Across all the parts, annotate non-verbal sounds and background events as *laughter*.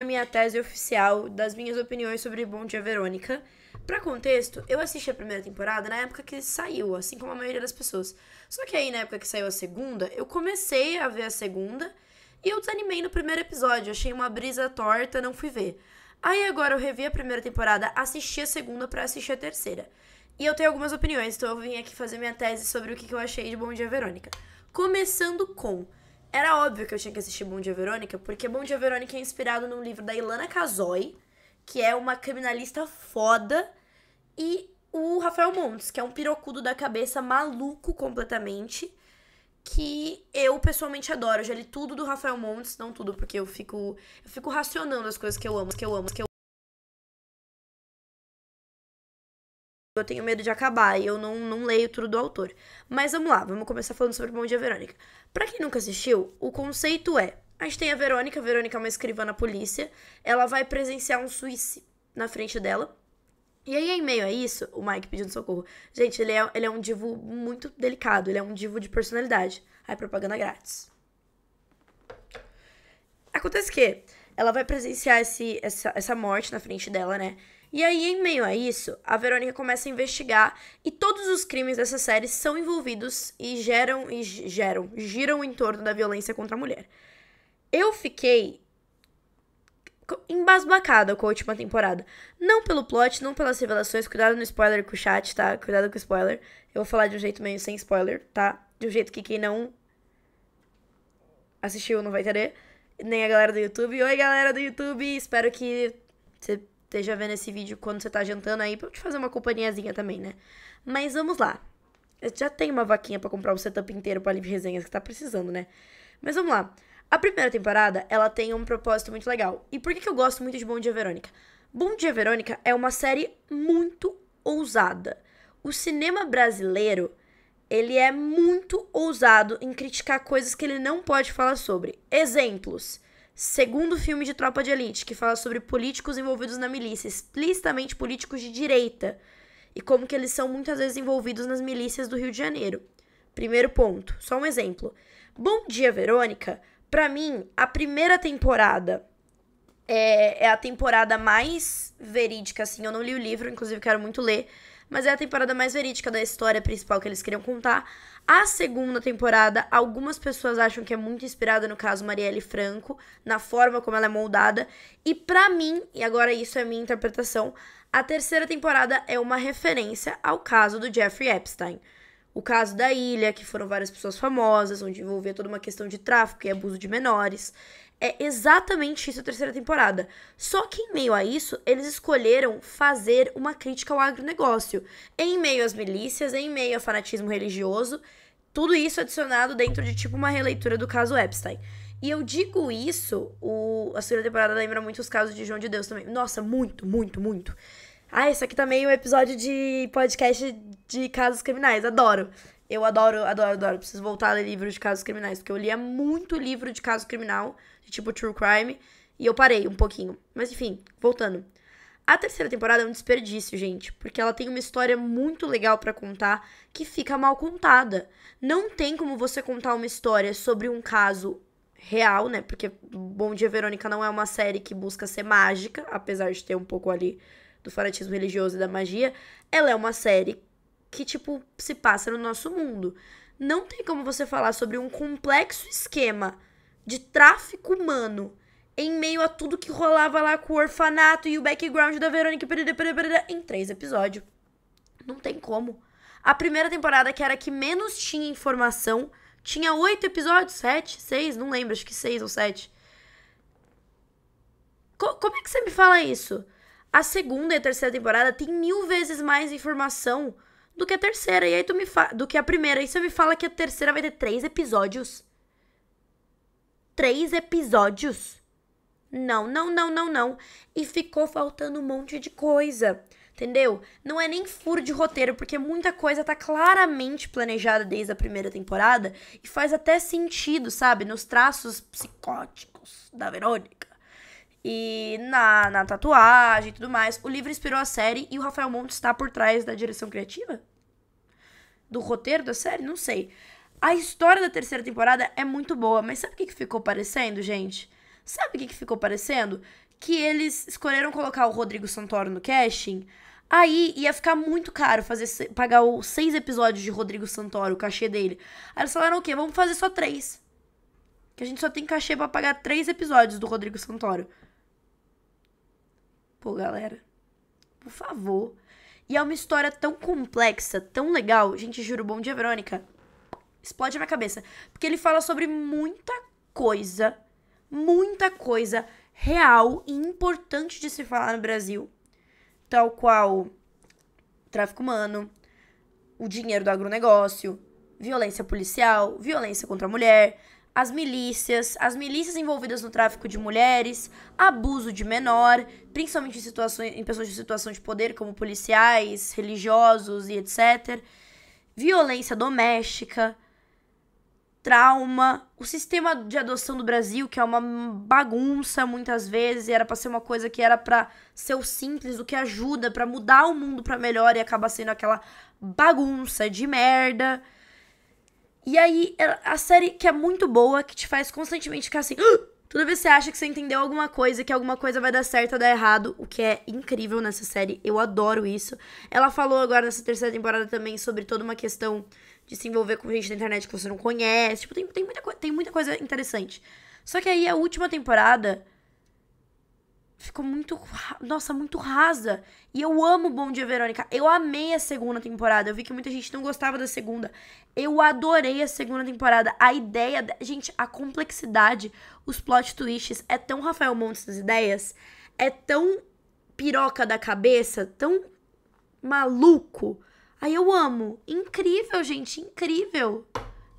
a minha tese oficial das minhas opiniões sobre Bom Dia Verônica. Pra contexto, eu assisti a primeira temporada na época que saiu, assim como a maioria das pessoas. Só que aí, na época que saiu a segunda, eu comecei a ver a segunda e eu desanimei no primeiro episódio. Achei uma brisa torta, não fui ver. Aí agora eu revi a primeira temporada, assisti a segunda para assistir a terceira. E eu tenho algumas opiniões, então eu vim aqui fazer minha tese sobre o que eu achei de Bom Dia Verônica. Começando com. Era óbvio que eu tinha que assistir Bom Dia Verônica, porque Bom Dia Verônica é inspirado num livro da Ilana Casoy, que é uma criminalista foda, e o Rafael Montes, que é um pirocudo da cabeça maluco completamente, que eu pessoalmente adoro. Eu já li tudo do Rafael Montes, não tudo, porque eu fico eu fico racionando as coisas que eu amo, que eu amo, que eu eu tenho medo de acabar e eu não, não leio tudo do autor. Mas vamos lá, vamos começar falando sobre Bom Dia Verônica. Para quem nunca assistiu, o conceito é: a gente tem a Verônica, a Verônica é uma escrivã na polícia, ela vai presenciar um suicídio na frente dela. E aí, em meio a isso, o Mike pedindo socorro. Gente, ele é, ele é um divo muito delicado, ele é um divo de personalidade. Aí, propaganda grátis. Acontece que ela vai presenciar esse, essa, essa morte na frente dela, né? E aí, em meio a isso, a Verônica começa a investigar e todos os crimes dessa série são envolvidos e geram e geram, giram em torno da violência contra a mulher. Eu fiquei embasbacada com a última temporada. Não pelo plot, não pelas revelações, cuidado no spoiler com o chat, tá? Cuidado com o spoiler. Eu vou falar de um jeito meio sem spoiler, tá? De um jeito que quem não assistiu não vai entender nem a galera do YouTube. Oi, galera do YouTube! Espero que você esteja vendo esse vídeo quando você tá jantando aí, pra eu te fazer uma companhiazinha também, né? Mas vamos lá. Eu já tenho uma vaquinha para comprar um setup inteiro pra Live Resenhas que tá precisando, né? Mas vamos lá. A primeira temporada, ela tem um propósito muito legal. E por que, que eu gosto muito de Bom Dia Verônica? Bom Dia Verônica é uma série muito ousada. O cinema brasileiro ele é muito ousado em criticar coisas que ele não pode falar sobre. Exemplos. Segundo filme de Tropa de Elite, que fala sobre políticos envolvidos na milícia, explicitamente políticos de direita, e como que eles são muitas vezes envolvidos nas milícias do Rio de Janeiro. Primeiro ponto, só um exemplo. Bom Dia Verônica, para mim, a primeira temporada é, é a temporada mais verídica, assim. Eu não li o livro, inclusive quero muito ler. Mas é a temporada mais verídica da história principal que eles queriam contar. A segunda temporada, algumas pessoas acham que é muito inspirada no caso Marielle Franco, na forma como ela é moldada. E para mim, e agora isso é minha interpretação, a terceira temporada é uma referência ao caso do Jeffrey Epstein. O caso da ilha, que foram várias pessoas famosas, onde envolvia toda uma questão de tráfico e abuso de menores. É exatamente isso a terceira temporada. Só que em meio a isso, eles escolheram fazer uma crítica ao agronegócio. Em meio às milícias, em meio ao fanatismo religioso, tudo isso adicionado dentro de tipo uma releitura do caso Epstein. E eu digo isso, o, a segunda temporada lembra muito os casos de João de Deus também. Nossa, muito, muito, muito. Ah, isso aqui também é um episódio de podcast de casos criminais, adoro. Eu adoro, adoro, adoro. Preciso voltar a ler livros de casos criminais, porque eu lia muito livro de caso criminal, de tipo true crime, e eu parei um pouquinho. Mas enfim, voltando. A terceira temporada é um desperdício, gente, porque ela tem uma história muito legal para contar que fica mal contada. Não tem como você contar uma história sobre um caso real, né? Porque Bom Dia Verônica não é uma série que busca ser mágica, apesar de ter um pouco ali do fanatismo religioso e da magia. Ela é uma série que, tipo, se passa no nosso mundo. Não tem como você falar sobre um complexo esquema de tráfico humano em meio a tudo que rolava lá com o orfanato e o background da Verônica em três episódios. Não tem como. A primeira temporada, que era a que menos tinha informação, tinha oito episódios, sete, seis, não lembro, acho que seis ou sete. Co como é que você me fala isso? A segunda e a terceira temporada tem mil vezes mais informação do que a terceira. E aí tu me fa... do que a primeira. E você me fala que a terceira vai ter três episódios. Três episódios. Não, não, não, não, não. E ficou faltando um monte de coisa. Entendeu? Não é nem furo de roteiro, porque muita coisa tá claramente planejada desde a primeira temporada e faz até sentido, sabe? Nos traços psicóticos da Verônica e na, na tatuagem e tudo mais. O livro inspirou a série e o Rafael Montes está por trás da direção criativa? Do roteiro da série? Não sei. A história da terceira temporada é muito boa, mas sabe o que, que ficou parecendo, gente? Sabe o que, que ficou parecendo? Que eles escolheram colocar o Rodrigo Santoro no casting. Aí ia ficar muito caro fazer pagar os seis episódios de Rodrigo Santoro, o cachê dele. Aí eles falaram o quê? Vamos fazer só três. Que a gente só tem cachê para pagar três episódios do Rodrigo Santoro. Pô, galera, por favor. E é uma história tão complexa, tão legal. Gente, juro, Bom Dia Verônica explode a minha cabeça. Porque ele fala sobre muita coisa, muita coisa real e importante de se falar no Brasil. Tal qual tráfico humano, o dinheiro do agronegócio, violência policial, violência contra a mulher, as milícias, as milícias envolvidas no tráfico de mulheres, abuso de menor, principalmente em, situações, em pessoas de situação de poder, como policiais, religiosos e etc., violência doméstica, trauma, o sistema de adoção do Brasil, que é uma bagunça muitas vezes, e era para ser uma coisa que era para ser o simples, o que ajuda para mudar o mundo para melhor e acaba sendo aquela bagunça de merda. E aí, é, a série que é muito boa, que te faz constantemente ficar assim. Ah! Toda vez que você acha que você entendeu alguma coisa, que alguma coisa vai dar certo ou dar errado, o que é incrível nessa série, eu adoro isso. Ela falou agora nessa terceira temporada também sobre toda uma questão de se envolver com gente da internet que você não conhece. Tipo, tem, tem, muita, tem muita coisa interessante. Só que aí a última temporada ficou muito. Nossa, muito rasa. E eu amo Bom Dia Verônica. Eu amei a segunda temporada. Eu vi que muita gente não gostava da segunda. Eu adorei a segunda temporada. A ideia. Gente, a complexidade, os plot twists. É tão Rafael Montes das ideias. É tão piroca da cabeça. Tão maluco. Aí eu amo. Incrível, gente. Incrível.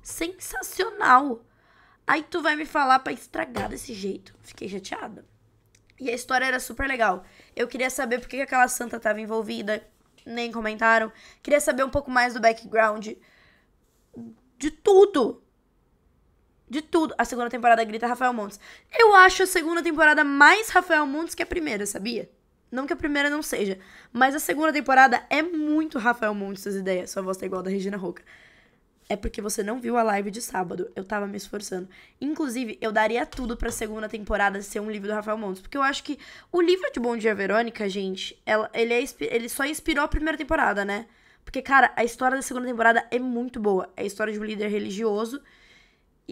Sensacional. Aí tu vai me falar para estragar desse jeito. Fiquei chateada. E a história era super legal. Eu queria saber por que aquela santa estava envolvida, nem comentaram. Queria saber um pouco mais do background. De tudo. De tudo. A segunda temporada grita Rafael Montes. Eu acho a segunda temporada mais Rafael Montes que a primeira, sabia? Não que a primeira não seja, mas a segunda temporada é muito Rafael Montes as ideias. Sua voz tá igual a da Regina Roca é porque você não viu a live de sábado. Eu tava me esforçando. Inclusive, eu daria tudo pra segunda temporada ser um livro do Rafael Montes. Porque eu acho que o livro de Bom Dia Verônica, gente, ela, ele, é, ele só inspirou a primeira temporada, né? Porque, cara, a história da segunda temporada é muito boa. É a história de um líder religioso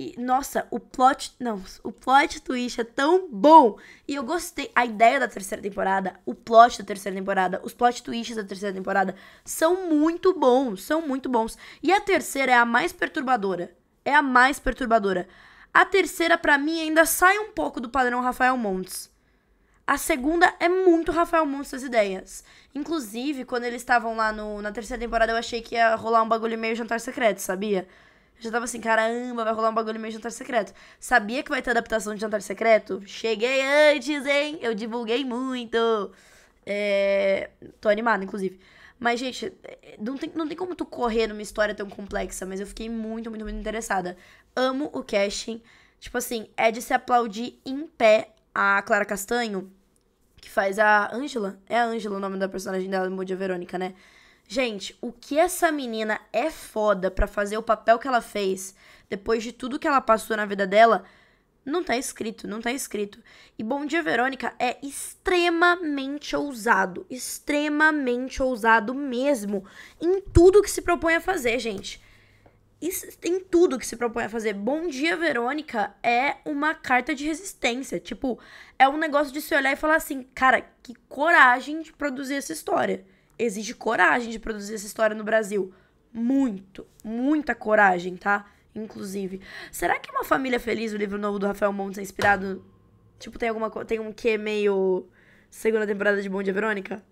e, nossa, o plot. Não, o plot twist é tão bom. E eu gostei. A ideia da terceira temporada, o plot da terceira temporada, os plot twists da terceira temporada são muito bons. São muito bons. E a terceira é a mais perturbadora. É a mais perturbadora. A terceira, para mim, ainda sai um pouco do padrão Rafael Montes. A segunda é muito Rafael Montes as ideias. Inclusive, quando eles estavam lá no, na terceira temporada, eu achei que ia rolar um bagulho meio jantar secreto, sabia? já tava assim, caramba, vai rolar um bagulho meio jantar secreto. Sabia que vai ter adaptação de jantar secreto? Cheguei antes, hein? Eu divulguei muito. É... Tô animada, inclusive. Mas, gente, não tem, não tem como tu correr numa história tão complexa, mas eu fiquei muito, muito, muito interessada. Amo o casting. Tipo assim, é de se aplaudir em pé a Clara Castanho, que faz a Ângela. É a Ângela o nome da personagem dela, Modia Verônica, né? Gente, o que essa menina é foda para fazer o papel que ela fez depois de tudo que ela passou na vida dela, não tá escrito, não tá escrito. E Bom Dia Verônica é extremamente ousado, extremamente ousado mesmo em tudo que se propõe a fazer, gente. em tudo que se propõe a fazer. Bom Dia Verônica é uma carta de resistência, tipo, é um negócio de se olhar e falar assim, cara, que coragem de produzir essa história exige coragem de produzir essa história no Brasil. Muito, muita coragem, tá? Inclusive. Será que Uma Família Feliz, o livro novo do Rafael Montes, é inspirado. Tipo, tem alguma Tem um quê meio. Segunda temporada de Bom Dia Verônica?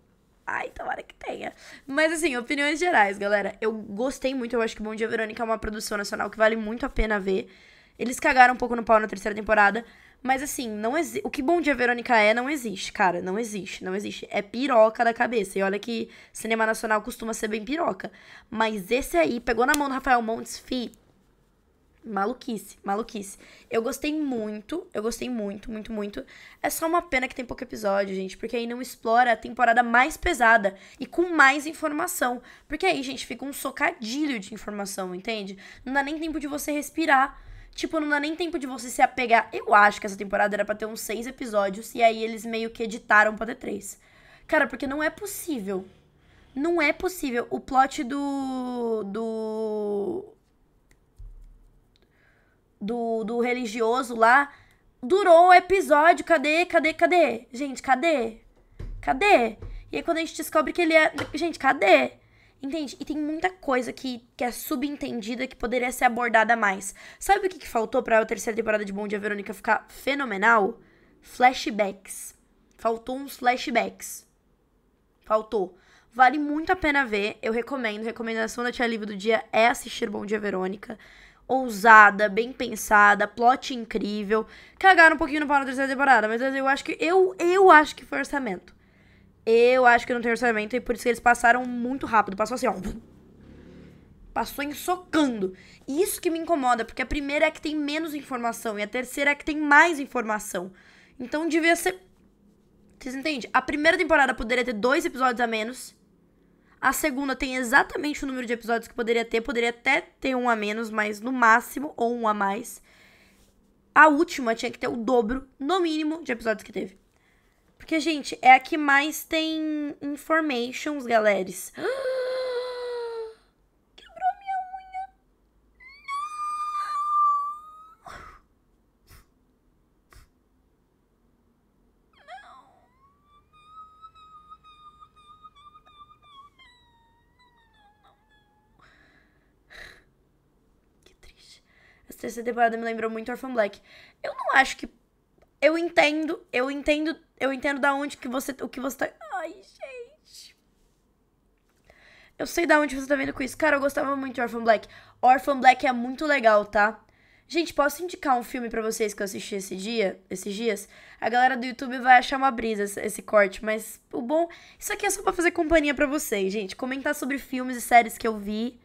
Ai, tomara que tenha. Mas assim, opiniões gerais, galera. Eu gostei muito, eu acho que Bom Dia Verônica é uma produção nacional que vale muito a pena ver. Eles cagaram um pouco no pau na terceira temporada, mas assim, não o que Bom Dia Verônica é, não existe, cara. Não existe, não existe. É piroca da cabeça. E olha que cinema nacional costuma ser bem piroca. Mas esse aí, pegou na mão do Rafael Montes, fi. Maluquice, maluquice. Eu gostei muito, eu gostei muito, muito, muito. É só uma pena que tem pouco episódio, gente, porque aí não explora a temporada mais pesada e com mais informação. Porque aí, gente, fica um socadilho de informação, entende? Não dá nem tempo de você respirar Tipo, não dá nem tempo de você se apegar. Eu acho que essa temporada era pra ter uns seis episódios e aí eles meio que editaram pra ter três. Cara, porque não é possível. Não é possível. O plot do. do. do, do religioso lá durou o episódio. Cadê? Cadê? Cadê? Gente, cadê? Cadê? E aí quando a gente descobre que ele é. Gente, cadê? Entende? E tem muita coisa que, que é subentendida que poderia ser abordada mais. Sabe o que, que faltou para a terceira temporada de Bom Dia Verônica ficar fenomenal? Flashbacks. Faltou uns flashbacks. Faltou. Vale muito a pena ver, eu recomendo. Recomendação da Tia Livre do dia é assistir Bom Dia Verônica. Ousada, bem pensada, plot incrível. Cagaram um pouquinho no pau na terceira temporada, mas eu acho que eu, eu acho que foi orçamento. Eu acho que não tem orçamento e por isso que eles passaram muito rápido. Passou assim, ó. Passou ensocando. E isso que me incomoda, porque a primeira é que tem menos informação e a terceira é que tem mais informação. Então devia ser. Vocês entendem? A primeira temporada poderia ter dois episódios a menos. A segunda tem exatamente o número de episódios que poderia ter. Poderia até ter um a menos, mas no máximo, ou um a mais. A última tinha que ter o dobro, no mínimo, de episódios que teve. Porque, gente, é a que mais tem informations, galera. *gasps* Quebrou minha unha. Não. Não. Que triste. Essa terceira temporada me lembrou muito Orphan Black. Eu não acho que eu entendo, eu entendo, eu entendo da onde que você, o que você tá... Ai, gente. Eu sei da onde você tá vendo com isso. Cara, eu gostava muito de Orphan Black. Orphan Black é muito legal, tá? Gente, posso indicar um filme para vocês que eu assisti esse dia, esses dias? A galera do YouTube vai achar uma brisa esse, esse corte, mas o bom, isso aqui é só para fazer companhia para vocês, gente, comentar sobre filmes e séries que eu vi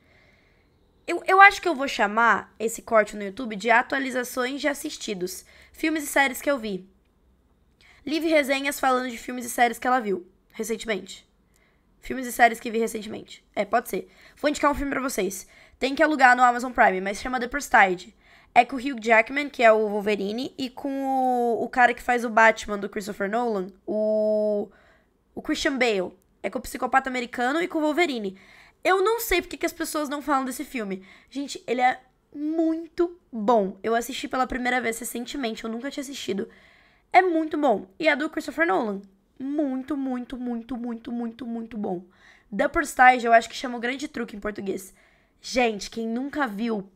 eu, eu acho que eu vou chamar esse corte no YouTube de atualizações de assistidos. Filmes e séries que eu vi. Live resenhas falando de filmes e séries que ela viu recentemente. Filmes e séries que vi recentemente. É, pode ser. Vou indicar um filme pra vocês. Tem que alugar no Amazon Prime, mas chama The Prestige. É com o Hugh Jackman, que é o Wolverine, e com o, o cara que faz o Batman do Christopher Nolan, o, o Christian Bale. É com o psicopata americano e com o Wolverine. Eu não sei porque que as pessoas não falam desse filme. Gente, ele é muito bom. Eu assisti pela primeira vez recentemente, eu nunca tinha assistido. É muito bom. E é do Christopher Nolan. Muito, muito, muito, muito, muito, muito bom. The Prestige, eu acho que chama o grande truque em português. Gente, quem nunca viu,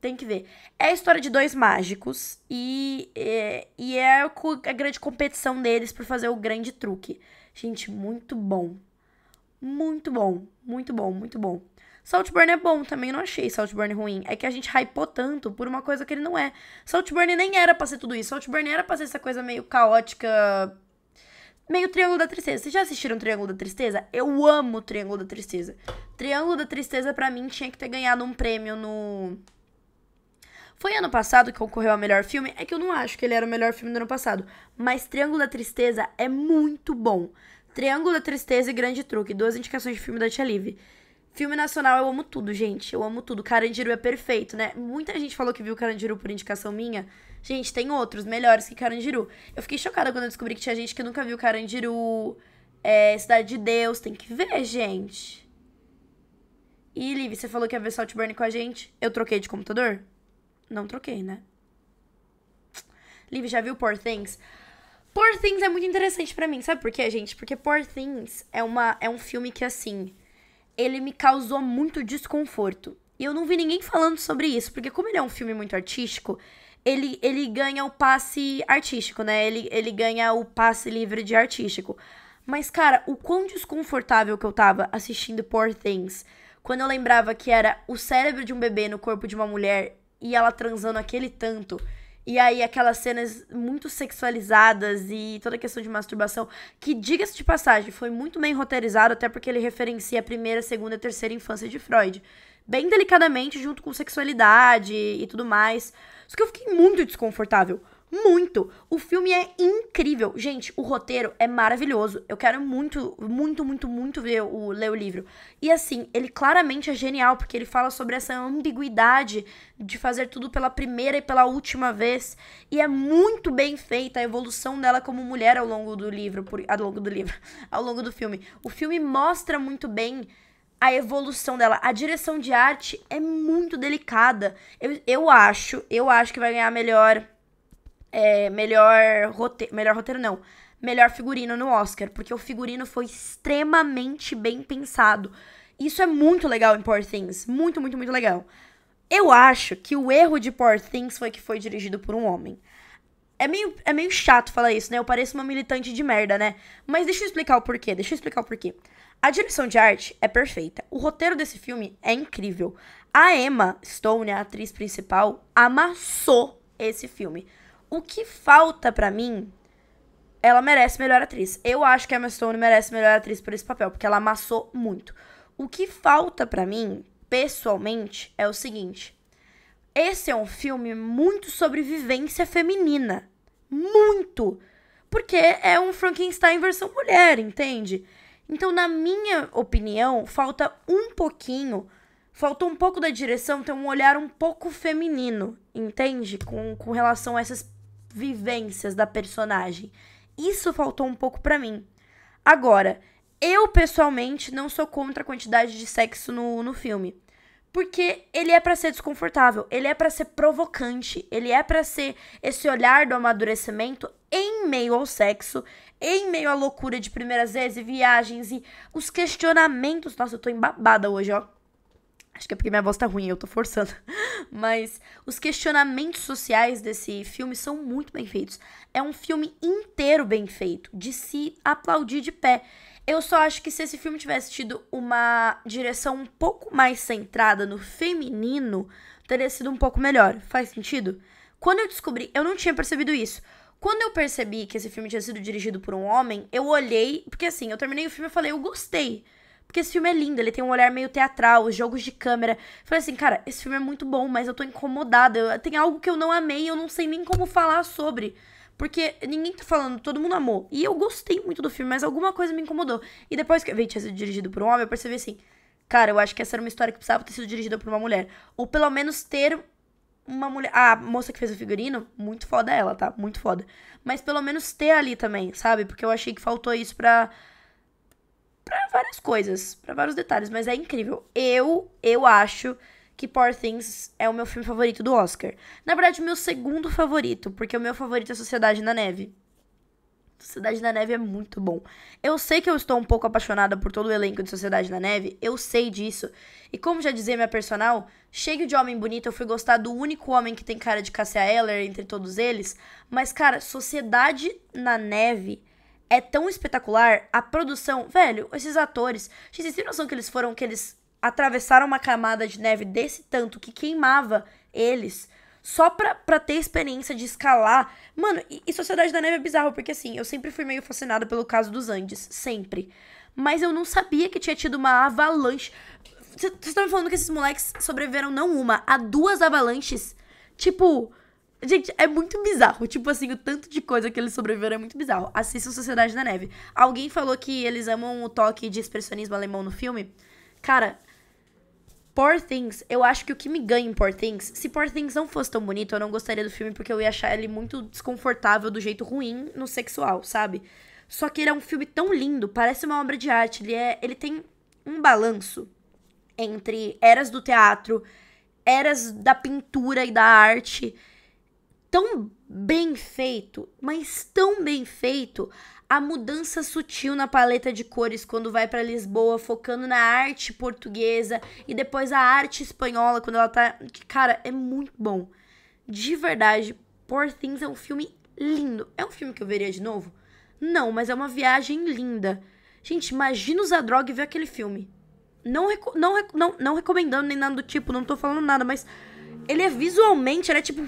tem que ver. É a história de dois mágicos e, é, e é a grande competição deles por fazer o grande truque. Gente, muito bom. Muito bom, muito bom, muito bom. Saltburn é bom também, não achei Saltburn ruim. É que a gente hypou tanto por uma coisa que ele não é. Saltburn nem era pra ser tudo isso. Saltburn era pra ser essa coisa meio caótica. Meio Triângulo da Tristeza. Vocês já assistiram Triângulo da Tristeza? Eu amo Triângulo da Tristeza. Triângulo da Tristeza, para mim, tinha que ter ganhado um prêmio no. Foi ano passado que ocorreu o melhor filme. É que eu não acho que ele era o melhor filme do ano passado. Mas Triângulo da Tristeza é muito bom. Triângulo da Tristeza e Grande Truque. Duas indicações de filme da Tia Liv. Filme nacional, eu amo tudo, gente. Eu amo tudo. Carandiru é perfeito, né? Muita gente falou que viu Carandiru por indicação minha. Gente, tem outros melhores que Carandiru. Eu fiquei chocada quando eu descobri que tinha gente que nunca viu Carandiru. É, Cidade de Deus. Tem que ver, gente. E, Liv, você falou que ia ver Saltburn com a gente? Eu troquei de computador? Não troquei, né? Liv, já viu Poor Things? Poor Things é muito interessante para mim, sabe por quê, gente? Porque Poor Things é, uma, é um filme que, assim, ele me causou muito desconforto. E eu não vi ninguém falando sobre isso, porque como ele é um filme muito artístico, ele, ele ganha o passe artístico, né? Ele, ele ganha o passe livre de artístico. Mas, cara, o quão desconfortável que eu tava assistindo Poor Things quando eu lembrava que era o cérebro de um bebê no corpo de uma mulher e ela transando aquele tanto. E aí, aquelas cenas muito sexualizadas e toda a questão de masturbação, que, diga-se de passagem, foi muito bem roteirizado, até porque ele referencia a primeira, segunda e terceira infância de Freud. Bem delicadamente, junto com sexualidade e tudo mais. Só que eu fiquei muito desconfortável muito. O filme é incrível. Gente, o roteiro é maravilhoso. Eu quero muito, muito, muito, muito ver o, ler o livro. E assim, ele claramente é genial, porque ele fala sobre essa ambiguidade de fazer tudo pela primeira e pela última vez. E é muito bem feita a evolução dela como mulher ao longo do livro. Por, ao longo do livro. *laughs* Ao longo do filme. O filme mostra muito bem a evolução dela. A direção de arte é muito delicada. Eu, eu acho, eu acho que vai ganhar melhor é, melhor roteiro. Melhor roteiro, não. Melhor figurino no Oscar, porque o figurino foi extremamente bem pensado. Isso é muito legal em Poor Things. Muito, muito, muito legal. Eu acho que o erro de Poor Things foi que foi dirigido por um homem. É meio, é meio chato falar isso, né? Eu pareço uma militante de merda, né? Mas deixa eu explicar o porquê, deixa eu explicar o porquê. A direção de arte é perfeita. O roteiro desse filme é incrível. A Emma Stone, a atriz principal, amassou esse filme. O que falta para mim, ela merece melhor atriz. Eu acho que a Emma Stone merece melhor atriz por esse papel, porque ela amassou muito. O que falta para mim, pessoalmente, é o seguinte: esse é um filme muito sobre vivência feminina. Muito! Porque é um Frankenstein versão mulher, entende? Então, na minha opinião, falta um pouquinho, faltou um pouco da direção ter um olhar um pouco feminino, entende? Com, com relação a essas vivências da personagem. Isso faltou um pouco para mim. Agora, eu pessoalmente não sou contra a quantidade de sexo no, no filme. Porque ele é para ser desconfortável, ele é para ser provocante, ele é para ser esse olhar do amadurecimento em meio ao sexo, em meio à loucura de primeiras vezes e viagens e os questionamentos. Nossa, eu tô embabada hoje, ó. Acho que é porque minha voz tá ruim, eu tô forçando. *laughs* Mas os questionamentos sociais desse filme são muito bem feitos. É um filme inteiro bem feito, de se aplaudir de pé. Eu só acho que se esse filme tivesse tido uma direção um pouco mais centrada no feminino, teria sido um pouco melhor. Faz sentido? Quando eu descobri, eu não tinha percebido isso. Quando eu percebi que esse filme tinha sido dirigido por um homem, eu olhei, porque assim, eu terminei o filme e falei, eu gostei. Porque esse filme é lindo, ele tem um olhar meio teatral, os jogos de câmera. Falei assim, cara, esse filme é muito bom, mas eu tô incomodada. Eu, tem algo que eu não amei, eu não sei nem como falar sobre. Porque ninguém tá falando, todo mundo amou. E eu gostei muito do filme, mas alguma coisa me incomodou. E depois que eu vi tinha sido dirigido por um homem, eu percebi assim, cara, eu acho que essa era uma história que precisava ter sido dirigida por uma mulher. Ou pelo menos ter uma mulher. Ah, a moça que fez o figurino, muito foda ela, tá? Muito foda. Mas pelo menos ter ali também, sabe? Porque eu achei que faltou isso pra para várias coisas, para vários detalhes, mas é incrível. Eu, eu acho que Poor Things é o meu filme favorito do Oscar. Na verdade, o meu segundo favorito, porque o meu favorito é Sociedade na Neve. Sociedade na Neve é muito bom. Eu sei que eu estou um pouco apaixonada por todo o elenco de Sociedade na Neve, eu sei disso. E como já dizia minha personal, cheio de homem bonito, eu fui gostar do único homem que tem cara de Cassia Eller entre todos eles. Mas, cara, Sociedade na Neve é tão espetacular, a produção, velho, esses atores, vocês têm noção que eles foram, que eles atravessaram uma camada de neve desse tanto que queimava eles, só pra, pra ter experiência de escalar. Mano, e, e Sociedade da Neve é bizarro, porque assim, eu sempre fui meio fascinada pelo caso dos Andes, sempre. Mas eu não sabia que tinha tido uma avalanche. Vocês estão tá me falando que esses moleques sobreviveram não uma, a duas avalanches. Tipo, Gente, é muito bizarro. Tipo assim, o tanto de coisa que eles sobreviveram é muito bizarro. Assistam Sociedade da Neve. Alguém falou que eles amam o toque de expressionismo alemão no filme. Cara, Poor Things, eu acho que o que me ganha em Poor Things, se Poor Things não fosse tão bonito, eu não gostaria do filme porque eu ia achar ele muito desconfortável do jeito ruim no sexual, sabe? Só que ele é um filme tão lindo, parece uma obra de arte, ele é, ele tem um balanço entre eras do teatro, eras da pintura e da arte tão bem feito, mas tão bem feito, a mudança sutil na paleta de cores quando vai para Lisboa, focando na arte portuguesa e depois a arte espanhola quando ela tá, cara, é muito bom. De verdade, Poor Things é um filme lindo. É um filme que eu veria de novo? Não, mas é uma viagem linda. Gente, imagina droga e ver aquele filme. Não, não, não, não recomendando nem nada do tipo, não tô falando nada, mas ele é visualmente, ele é tipo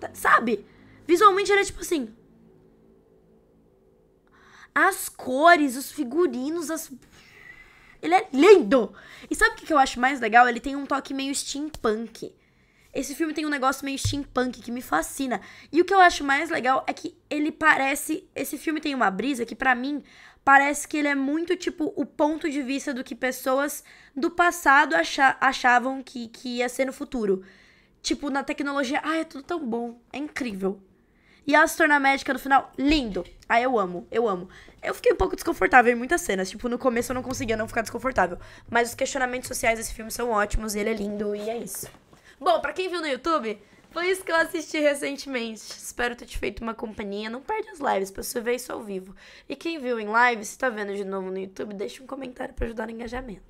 Tá, sabe? Visualmente era tipo assim. As cores, os figurinos, as. Ele é lindo! E sabe o que eu acho mais legal? Ele tem um toque meio steampunk. Esse filme tem um negócio meio steampunk que me fascina. E o que eu acho mais legal é que ele parece. Esse filme tem uma brisa que, para mim, parece que ele é muito tipo o ponto de vista do que pessoas do passado achavam que, que ia ser no futuro tipo, na tecnologia, ah, é tudo tão bom, é incrível. E ela se torna médica no final, lindo. Ah, eu amo, eu amo. Eu fiquei um pouco desconfortável em muitas cenas. Tipo, no começo eu não conseguia não ficar desconfortável. Mas os questionamentos sociais desse filme são ótimos, ele é lindo e é isso. Bom, para quem viu no YouTube, foi isso que eu assisti recentemente. Espero ter te feito uma companhia. Não perde as lives pra você ver isso ao vivo. E quem viu em live, se tá vendo de novo no YouTube, deixa um comentário para ajudar no engajamento.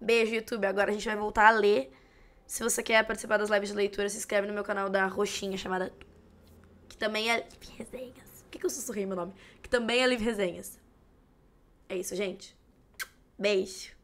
Beijo, YouTube. Agora a gente vai voltar a ler se você quer participar das lives de leitura, se inscreve no meu canal da Roxinha, chamada. Que também é Live Resenhas. Por que, que eu sussurrei meu nome? Que também é Live Resenhas. É isso, gente. Beijo.